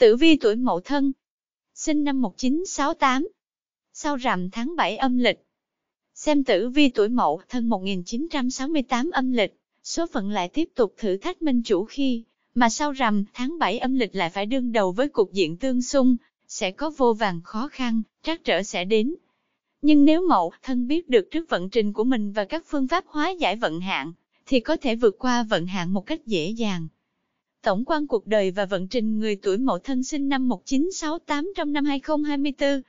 Tử vi tuổi mậu thân, sinh năm 1968, sau rằm tháng 7 âm lịch. Xem tử vi tuổi mậu thân 1968 âm lịch, số phận lại tiếp tục thử thách minh chủ khi, mà sau rằm tháng 7 âm lịch lại phải đương đầu với cục diện tương xung, sẽ có vô vàng khó khăn, trắc trở sẽ đến. Nhưng nếu mậu thân biết được trước vận trình của mình và các phương pháp hóa giải vận hạn, thì có thể vượt qua vận hạn một cách dễ dàng. Tổng quan cuộc đời và vận trình người tuổi mậu thân sinh năm 1968 trong năm 2024.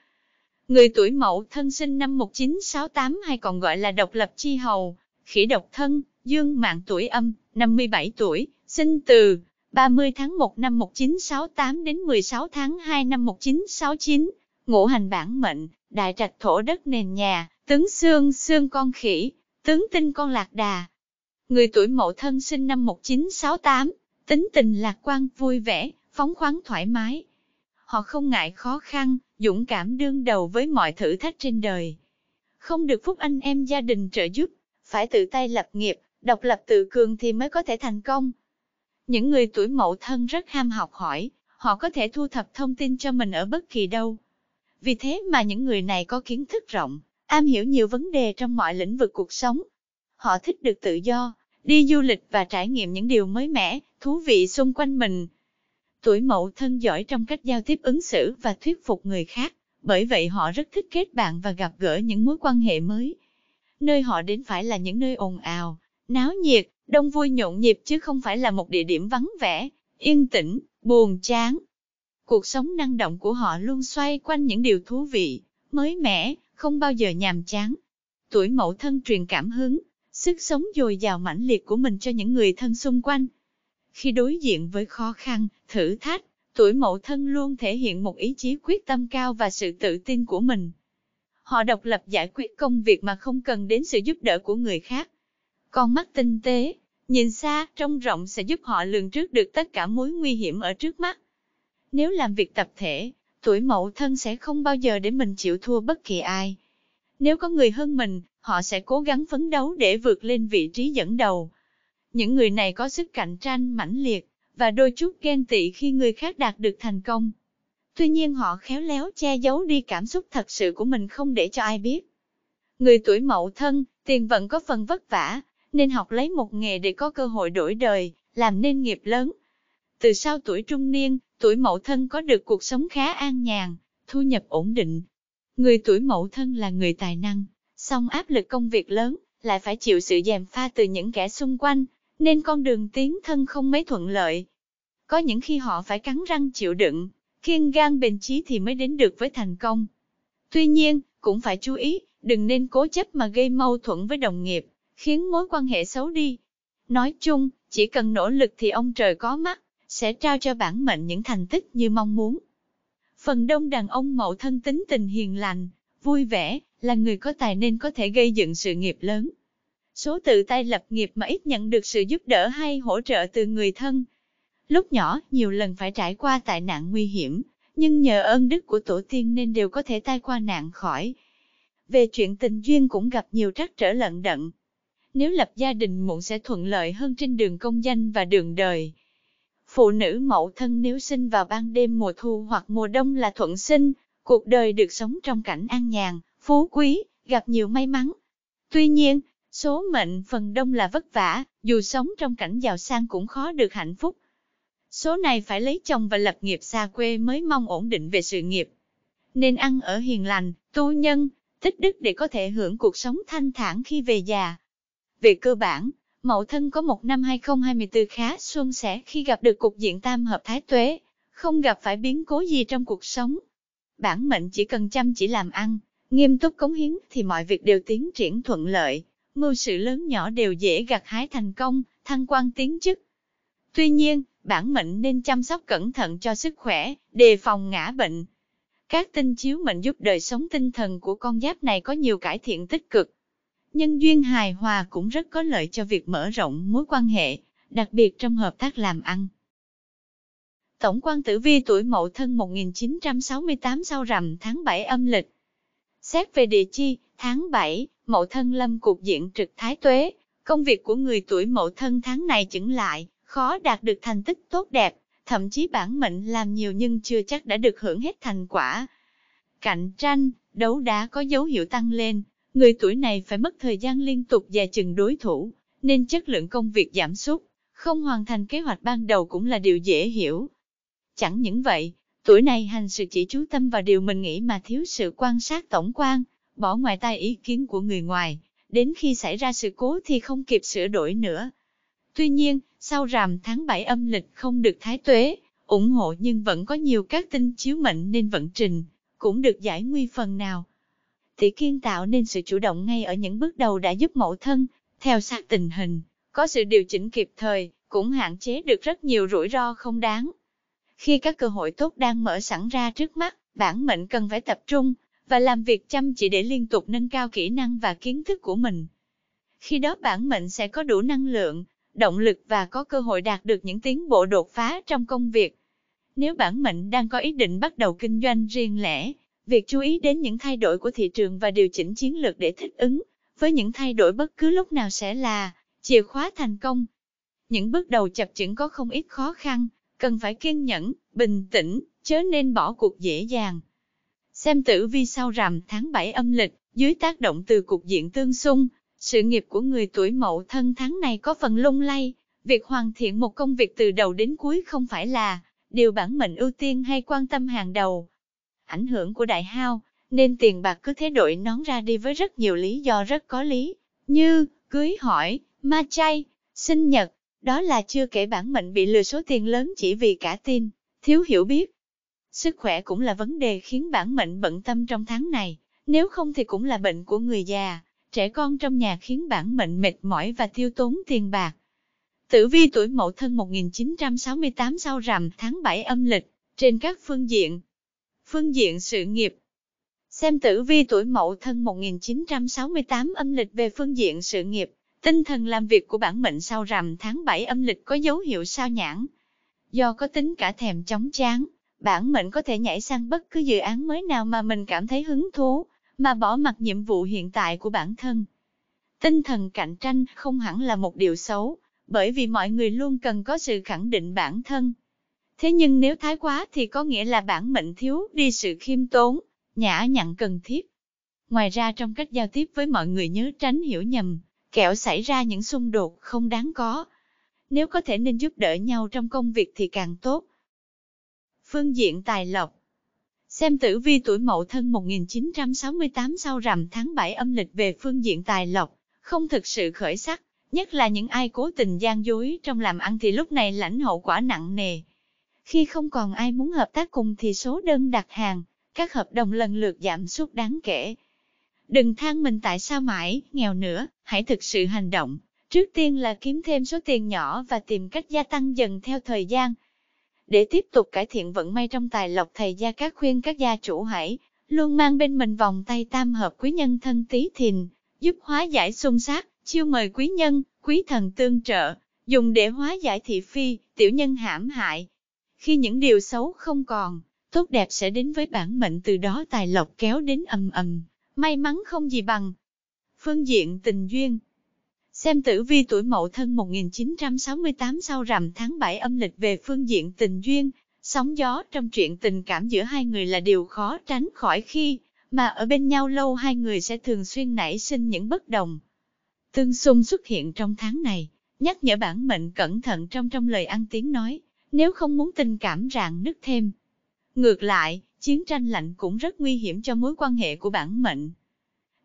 Người tuổi mậu thân sinh năm 1968 hay còn gọi là độc lập chi hầu, khỉ độc thân, dương mạng tuổi âm, 57 tuổi, sinh từ 30 tháng 1 năm 1968 đến 16 tháng 2 năm 1969, ngũ hành bản mệnh, đại trạch thổ đất nền nhà, tướng xương xương con khỉ, tướng tinh con lạc đà. Người tuổi mậu thân sinh năm 1968, tính tình lạc quan, vui vẻ, phóng khoáng thoải mái. Họ không ngại khó khăn, dũng cảm đương đầu với mọi thử thách trên đời. Không được phúc anh em gia đình trợ giúp, phải tự tay lập nghiệp, độc lập tự cường thì mới có thể thành công. Những người tuổi mậu thân rất ham học hỏi, họ có thể thu thập thông tin cho mình ở bất kỳ đâu. Vì thế mà những người này có kiến thức rộng, am hiểu nhiều vấn đề trong mọi lĩnh vực cuộc sống. Họ thích được tự do, đi du lịch và trải nghiệm những điều mới mẻ, thú vị xung quanh mình. Tuổi mậu thân giỏi trong cách giao tiếp ứng xử và thuyết phục người khác, bởi vậy họ rất thích kết bạn và gặp gỡ những mối quan hệ mới. Nơi họ đến phải là những nơi ồn ào, náo nhiệt, đông vui nhộn nhịp chứ không phải là một địa điểm vắng vẻ, yên tĩnh, buồn chán. Cuộc sống năng động của họ luôn xoay quanh những điều thú vị, mới mẻ, không bao giờ nhàm chán. Tuổi mậu thân truyền cảm hứng, sức sống dồi dào mãnh liệt của mình cho những người thân xung quanh. Khi đối diện với khó khăn, thử thách, tuổi mậu thân luôn thể hiện một ý chí quyết tâm cao và sự tự tin của mình. Họ độc lập giải quyết công việc mà không cần đến sự giúp đỡ của người khác. Con mắt tinh tế, nhìn xa, trông rộng sẽ giúp họ lường trước được tất cả mối nguy hiểm ở trước mắt. Nếu làm việc tập thể, tuổi mậu thân sẽ không bao giờ để mình chịu thua bất kỳ ai. Nếu có người hơn mình, họ sẽ cố gắng phấn đấu để vượt lên vị trí dẫn đầu. Những người này có sức cạnh tranh mãnh liệt, và đôi chút ghen tị khi người khác đạt được thành công. Tuy nhiên họ khéo léo che giấu đi cảm xúc thật sự của mình không để cho ai biết. Người tuổi mậu thân, tiền vận có phần vất vả, nên học lấy một nghề để có cơ hội đổi đời, làm nên nghiệp lớn. Từ sau tuổi trung niên, tuổi mậu thân có được cuộc sống khá an nhàn, thu nhập ổn định. Người tuổi mậu thân là người tài năng, song áp lực công việc lớn, lại phải chịu sự dèm pha từ những kẻ xung quanh, nên con đường tiến thân không mấy thuận lợi. Có những khi họ phải cắn răng chịu đựng, kiên gan bền chí thì mới đến được với thành công. Tuy nhiên, cũng phải chú ý, đừng nên cố chấp mà gây mâu thuẫn với đồng nghiệp, khiến mối quan hệ xấu đi. Nói chung, chỉ cần nỗ lực thì ông trời có mắt, sẽ trao cho bản mệnh những thành tích như mong muốn. Phần đông đàn ông mậu thân tính tình hiền lành, vui vẻ, là người có tài nên có thể gây dựng sự nghiệp lớn. Số tự tay lập nghiệp mà ít nhận được sự giúp đỡ hay hỗ trợ từ người thân. Lúc nhỏ, nhiều lần phải trải qua tai nạn nguy hiểm, nhưng nhờ ơn đức của tổ tiên nên đều có thể tai qua nạn khỏi. Về chuyện tình duyên cũng gặp nhiều trắc trở lận đận. Nếu lập gia đình muộn sẽ thuận lợi hơn trên đường công danh và đường đời. Phụ nữ mẫu thân nếu sinh vào ban đêm mùa thu hoặc mùa đông là thuận sinh, cuộc đời được sống trong cảnh an nhàn, phú quý, gặp nhiều may mắn. Tuy nhiên, số mệnh phần đông là vất vả, dù sống trong cảnh giàu sang cũng khó được hạnh phúc. Số này phải lấy chồng và lập nghiệp xa quê mới mong ổn định về sự nghiệp. Nên ăn ở hiền lành, tu nhân, tích đức để có thể hưởng cuộc sống thanh thản khi về già. Về cơ bản, Mậu Thân có một năm 2024 khá suôn sẻ khi gặp được cục diện tam hợp thái tuế, không gặp phải biến cố gì trong cuộc sống. Bản mệnh chỉ cần chăm chỉ làm ăn, nghiêm túc cống hiến thì mọi việc đều tiến triển thuận lợi, mưu sự lớn nhỏ đều dễ gặt hái thành công, thăng quan tiến chức. Tuy nhiên, bản mệnh nên chăm sóc cẩn thận cho sức khỏe, đề phòng ngã bệnh. Các tinh chiếu mệnh giúp đời sống tinh thần của con giáp này có nhiều cải thiện tích cực. Nhân duyên hài hòa cũng rất có lợi cho việc mở rộng mối quan hệ, đặc biệt trong hợp tác làm ăn. Tổng quan tử vi tuổi Mậu Thân 1968 sau rằm tháng 7 âm lịch Xét về địa chi, tháng 7, mậu thân lâm cục diện trực thái tuế, công việc của người tuổi mậu thân tháng này chững lại, khó đạt được thành tích tốt đẹp, thậm chí bản mệnh làm nhiều nhưng chưa chắc đã được hưởng hết thành quả. Cạnh tranh, đấu đá có dấu hiệu tăng lên, người tuổi này phải mất thời gian liên tục dè chừng đối thủ, nên chất lượng công việc giảm sút, không hoàn thành kế hoạch ban đầu cũng là điều dễ hiểu. Chẳng những vậy, Tuổi này hành sự chỉ chú tâm vào điều mình nghĩ mà thiếu sự quan sát tổng quan, bỏ ngoài tai ý kiến của người ngoài, đến khi xảy ra sự cố thì không kịp sửa đổi nữa. Tuy nhiên, sau rằm tháng 7 âm lịch không được thái tuế, ủng hộ nhưng vẫn có nhiều các tinh chiếu mệnh nên vận trình, cũng được giải nguy phần nào. Tỷ kiên tạo nên sự chủ động ngay ở những bước đầu đã giúp mẫu thân, theo sát tình hình, có sự điều chỉnh kịp thời, cũng hạn chế được rất nhiều rủi ro không đáng. Khi các cơ hội tốt đang mở sẵn ra trước mắt, bản mệnh cần phải tập trung và làm việc chăm chỉ để liên tục nâng cao kỹ năng và kiến thức của mình. Khi đó bản mệnh sẽ có đủ năng lượng, động lực và có cơ hội đạt được những tiến bộ đột phá trong công việc. Nếu bản mệnh đang có ý định bắt đầu kinh doanh riêng lẻ, việc chú ý đến những thay đổi của thị trường và điều chỉnh chiến lược để thích ứng với những thay đổi bất cứ lúc nào sẽ là chìa khóa thành công. Những bước đầu chập chững có không ít khó khăn, cần phải kiên nhẫn, bình tĩnh, chớ nên bỏ cuộc dễ dàng. Xem tử vi sau rằm tháng 7 âm lịch, dưới tác động từ cục diện tương xung, sự nghiệp của người tuổi mậu thân tháng này có phần lung lay. Việc hoàn thiện một công việc từ đầu đến cuối không phải là điều bản mệnh ưu tiên hay quan tâm hàng đầu. Ảnh hưởng của đại hao, nên tiền bạc cứ thế đổi nón ra đi với rất nhiều lý do rất có lý, như cưới hỏi, ma chay, sinh nhật, đó là chưa kể bản mệnh bị lừa số tiền lớn chỉ vì cả tin, thiếu hiểu biết. Sức khỏe cũng là vấn đề khiến bản mệnh bận tâm trong tháng này, nếu không thì cũng là bệnh của người già, trẻ con trong nhà khiến bản mệnh mệt mỏi và tiêu tốn tiền bạc. Tử vi tuổi mậu thân 1968 sau rằm tháng 7 âm lịch, trên các phương diện. Phương diện sự nghiệp Xem tử vi tuổi mậu thân 1968 âm lịch về phương diện sự nghiệp, Tinh thần làm việc của bản mệnh sau rằm tháng 7 âm lịch có dấu hiệu sao nhãn. Do có tính cả thèm chóng chán, bản mệnh có thể nhảy sang bất cứ dự án mới nào mà mình cảm thấy hứng thú, mà bỏ mặc nhiệm vụ hiện tại của bản thân. Tinh thần cạnh tranh không hẳn là một điều xấu, bởi vì mọi người luôn cần có sự khẳng định bản thân. Thế nhưng nếu thái quá thì có nghĩa là bản mệnh thiếu đi sự khiêm tốn, nhã nhặn cần thiết. Ngoài ra trong cách giao tiếp với mọi người nhớ tránh hiểu nhầm, kẻo xảy ra những xung đột không đáng có. Nếu có thể nên giúp đỡ nhau trong công việc thì càng tốt. Phương diện tài lộc Xem tử vi tuổi mậu thân 1968 sau rằm tháng 7 âm lịch về phương diện tài lộc, không thực sự khởi sắc, nhất là những ai cố tình gian dối trong làm ăn thì lúc này lãnh hậu quả nặng nề. Khi không còn ai muốn hợp tác cùng thì số đơn đặt hàng, các hợp đồng lần lượt giảm sút đáng kể. Đừng than mình tại sao mãi, nghèo nữa, hãy thực sự hành động. Trước tiên là kiếm thêm số tiền nhỏ và tìm cách gia tăng dần theo thời gian. Để tiếp tục cải thiện vận may trong tài lộc thầy Gia các khuyên các gia chủ hãy luôn mang bên mình vòng tay tam hợp quý nhân thân tí thìn, giúp hóa giải xung sát, chiêu mời quý nhân, quý thần tương trợ, dùng để hóa giải thị phi, tiểu nhân hãm hại. Khi những điều xấu không còn, tốt đẹp sẽ đến với bản mệnh từ đó tài lộc kéo đến ầm ầm may mắn không gì bằng. Phương diện tình duyên Xem tử vi tuổi mậu thân 1968 sau rằm tháng 7 âm lịch về phương diện tình duyên, sóng gió trong chuyện tình cảm giữa hai người là điều khó tránh khỏi khi mà ở bên nhau lâu hai người sẽ thường xuyên nảy sinh những bất đồng. Tương xung xuất hiện trong tháng này, nhắc nhở bản mệnh cẩn thận trong trong lời ăn tiếng nói, nếu không muốn tình cảm rạn nứt thêm. Ngược lại, chiến tranh lạnh cũng rất nguy hiểm cho mối quan hệ của bản mệnh.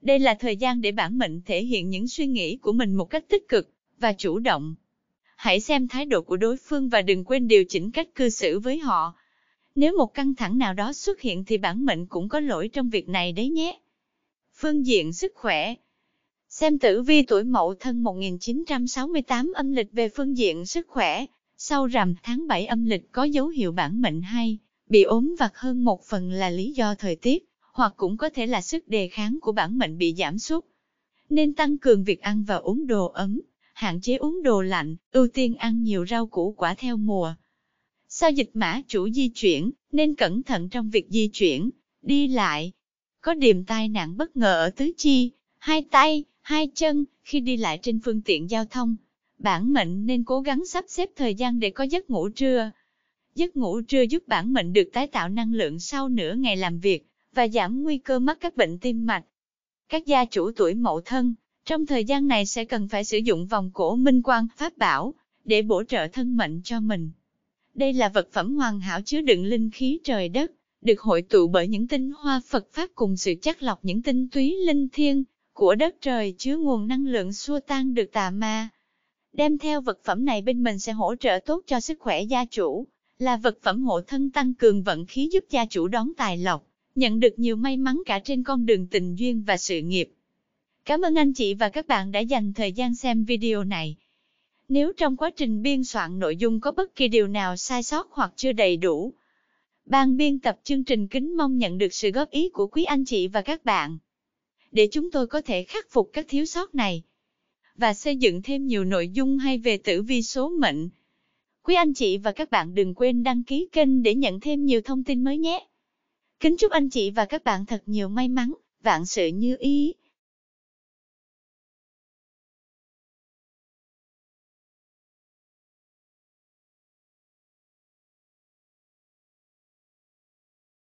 Đây là thời gian để bản mệnh thể hiện những suy nghĩ của mình một cách tích cực và chủ động. Hãy xem thái độ của đối phương và đừng quên điều chỉnh cách cư xử với họ. Nếu một căng thẳng nào đó xuất hiện thì bản mệnh cũng có lỗi trong việc này đấy nhé. Phương diện sức khỏe Xem tử vi tuổi mậu thân 1968 âm lịch về phương diện sức khỏe, sau rằm tháng 7 âm lịch có dấu hiệu bản mệnh hay Bị ốm vặt hơn một phần là lý do thời tiết, hoặc cũng có thể là sức đề kháng của bản mệnh bị giảm sút. Nên tăng cường việc ăn và uống đồ ấm, hạn chế uống đồ lạnh, ưu tiên ăn nhiều rau củ quả theo mùa. Sao dịch mã chủ di chuyển, nên cẩn thận trong việc di chuyển, đi lại. Có điểm tai nạn bất ngờ ở tứ chi, hai tay, hai chân khi đi lại trên phương tiện giao thông. Bản mệnh nên cố gắng sắp xếp thời gian để có giấc ngủ trưa, Giấc ngủ trưa giúp bản mệnh được tái tạo năng lượng sau nửa ngày làm việc và giảm nguy cơ mắc các bệnh tim mạch. Các gia chủ tuổi mậu thân, trong thời gian này sẽ cần phải sử dụng vòng cổ minh quang pháp bảo để bổ trợ thân mệnh cho mình. Đây là vật phẩm hoàn hảo chứa đựng linh khí trời đất, được hội tụ bởi những tinh hoa Phật Pháp cùng sự chắc lọc những tinh túy linh thiêng của đất trời chứa nguồn năng lượng xua tan được tà ma. Đem theo vật phẩm này bên mình sẽ hỗ trợ tốt cho sức khỏe gia chủ, là vật phẩm hộ thân tăng cường vận khí giúp gia chủ đón tài lộc, nhận được nhiều may mắn cả trên con đường tình duyên và sự nghiệp. Cảm ơn anh chị và các bạn đã dành thời gian xem video này. Nếu trong quá trình biên soạn nội dung có bất kỳ điều nào sai sót hoặc chưa đầy đủ, ban biên tập chương trình kính mong nhận được sự góp ý của quý anh chị và các bạn để chúng tôi có thể khắc phục các thiếu sót này và xây dựng thêm nhiều nội dung hay về tử vi số mệnh Quý anh chị và các bạn đừng quên đăng ký kênh để nhận thêm nhiều thông tin mới nhé. Kính chúc anh chị và các bạn thật nhiều may mắn, vạn sự như ý.